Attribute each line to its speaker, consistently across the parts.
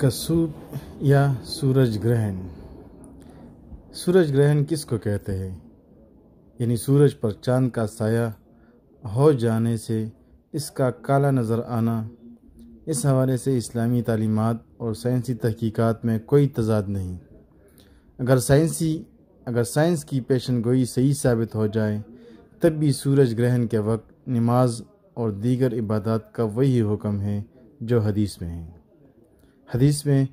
Speaker 1: कसूब या सूरज ग्रहण सूरज ग्रहण किसको कहते हैं यानी सूरज पर चांद का साया हो जाने से इसका काला नज़र आना इस हवाले से इस्लामी तालीमत और साइंसी तहकीकात में कोई तजाद नहीं अगर साइंसी अगर साइंस की पेशन गोई सही साबित हो जाए तब भी सूरज ग्रहण के वक्त नमाज और दीगर इबादत का वही हुक्म है जो हदीस में है हदीस में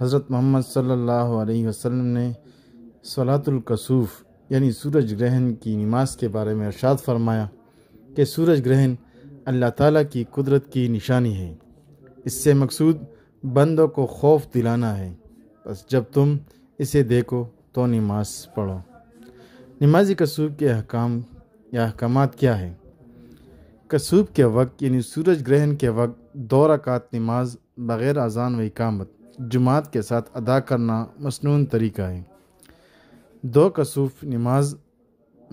Speaker 1: हज़रत मोहम्मद सल्लल्लाहु अलैहि वसल्लम ने सलातुल कसूफ यानी सूरज ग्रहण की नमाज के बारे में अर्शाद फरमाया कि सूरज ग्रहण अल्लाह ताला की कुदरत की निशानी है इससे मकसूद बंदों को खौफ दिलाना है बस जब तुम इसे देखो तो नमाज पढ़ो नमाज कसूब के अहकाम या अहकाम क्या है कसूब के वक्त यानी सूरज ग्रहण के वक्त दो रकात नमाज बग़ैर अजान व इकामत जुमात के साथ अदा करना मसनून तरीका है दो कसूफ नमाज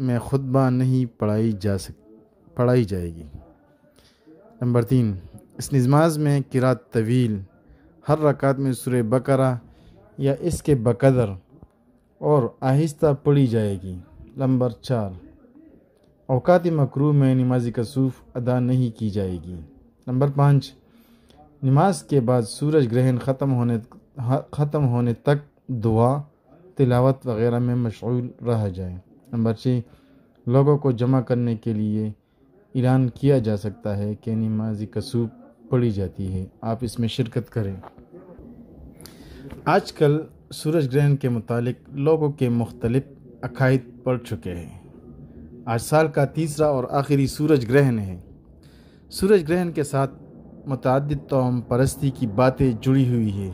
Speaker 1: में खुतबा नहीं पढ़ाई जा सक पढ़ाई जाएगी नंबर तीन इस नमाज में किरात तवील हर रकात में सुर बकरा या इसके बकदर और आहिस्ता पढ़ी जाएगी नंबर चार अवकात मकरू में नमाजी कसूफ अदा नहीं की जाएगी नंबर पाँच नमाज के बाद सूरज ग्रहण ख़त्म होने ख़त्म होने तक दुआ तिलावत वगैरह में मशगूल रहा जाए नंबर छः लोगों को जमा करने के लिए ऐलान किया जा सकता है कि नमाजी कसूब पड़ी जाती है आप इसमें शिरकत करें आजकल सूरज ग्रहण के मुतालिक लोगों के मुख्तलिफ अकायद पड़ चुके हैं आज साल का तीसरा और आखिरी सूरज ग्रहण है सूरज ग्रहण के साथ मतद तोम परस्ती की बातें जुड़ी हुई है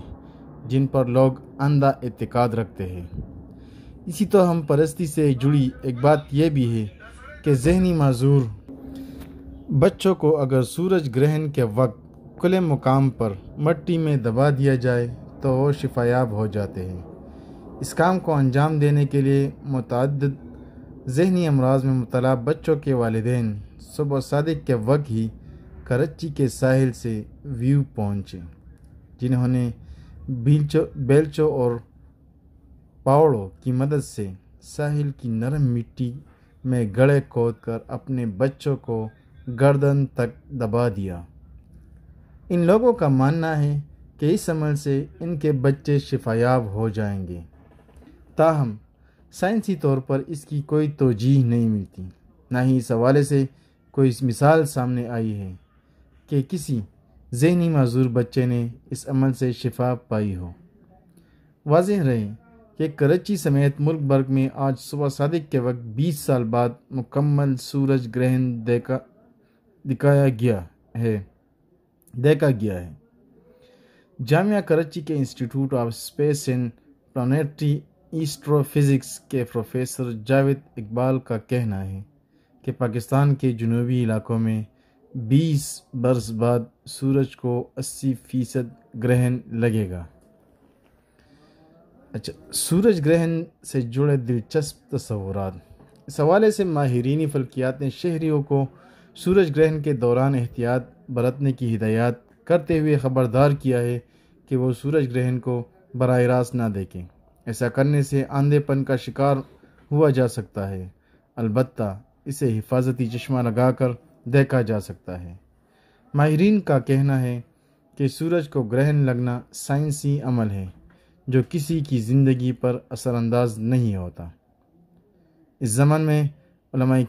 Speaker 1: जिन पर लोग अंधा इतिकाद रखते हैं इसी तो हम परस्ती से जुड़ी एक बात यह भी है कि जहनी माजूर बच्चों को अगर सूरज ग्रहण के वक्त खुले मुकाम पर मट्टी में दबा दिया जाए तो वो शिफायाब हो जाते हैं इस काम को अंजाम देने के लिए मतद जहनी अमराज में मुतला बच्चों के वालदे सुबह सदक के वक्त ही कराची के साहिल से व्यू पहुंचे जिन्होंने बिलचो बेलचो और पावड़ों की मदद से साहिल की नरम मिट्टी में गड़े खोद कर अपने बच्चों को गर्दन तक दबा दिया इन लोगों का मानना है कि इस अमल से इनके बच्चे शिफायाब हो जाएंगे ताहम साइंसी तौर पर इसकी कोई तोजीह नहीं मिलती ना ही इस हवाले से कोई मिसाल सामने आई है कि किसी जहनी मज़ूर बच्चे ने इस अमल से शिफा पाई हो वाज रहे कि कराची समेत मुल्क भर में आज सुबह सदक के वक्त 20 साल बाद मुकम्मल सूरज ग्रहण देखा दिखाया गया है देखा गया है जामिया कराची के institute of space and planetary astrophysics के प्रोफेसर जावेद इकबाल का कहना है कि पाकिस्तान के जनूबी इलाकों में बीस बरस बाद सूरज को अस्सी फ़ीसद ग्रहण लगेगा अच्छा सूरज ग्रहण से जुड़े दिलचस्प तस्वूर इस हवाले से माहरीनी फल्कियात ने शहरीों को सूरज ग्रहण के दौरान एहतियात बरतने की हिदायत करते हुए ख़बरदार किया है कि वो सूरज ग्रहण को बर रास्त ना देखें ऐसा करने से आंधेपन का शिकार हुआ जा सकता है अलबत् इसे हिफाजती चश्मा लगाकर देखा जा सकता है माहरीन का कहना है कि सूरज को ग्रहण लगना साइंसी अमल है जो किसी की ज़िंदगी पर असरानंदाज नहीं होता इस ज़मन में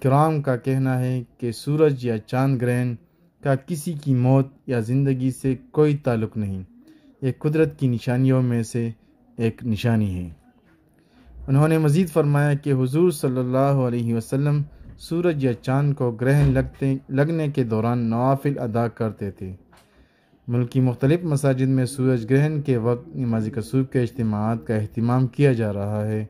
Speaker 1: कराम का कहना है कि सूरज या चांद ग्रहण का किसी की मौत या ज़िंदगी से कोई ताल्लुक़ नहीं ये कुदरत की निशानियों में से एक निशानी है उन्होंने मज़ीद फरमाया कि हुजूर सल्लल्लाहु अलैहि वसल्लम सूरज या चांद को ग्रहण लगते लगने के दौरान नवाफिल अदा करते थे मुल्क की मुख्तलिफ़ मसाजिद में सूरज ग्रहण के वक्त नमाज कसूब के अज्तम का अहतमाम किया जा रहा है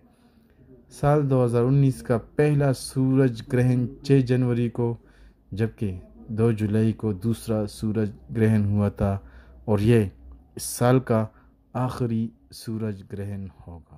Speaker 1: साल 2019 का पहला सूरज ग्रहण 6 जनवरी को जबकि 2 जुलाई को दूसरा सूरज ग्रहण हुआ था और यह इस साल का आखिरी सूरज ग्रहण होगा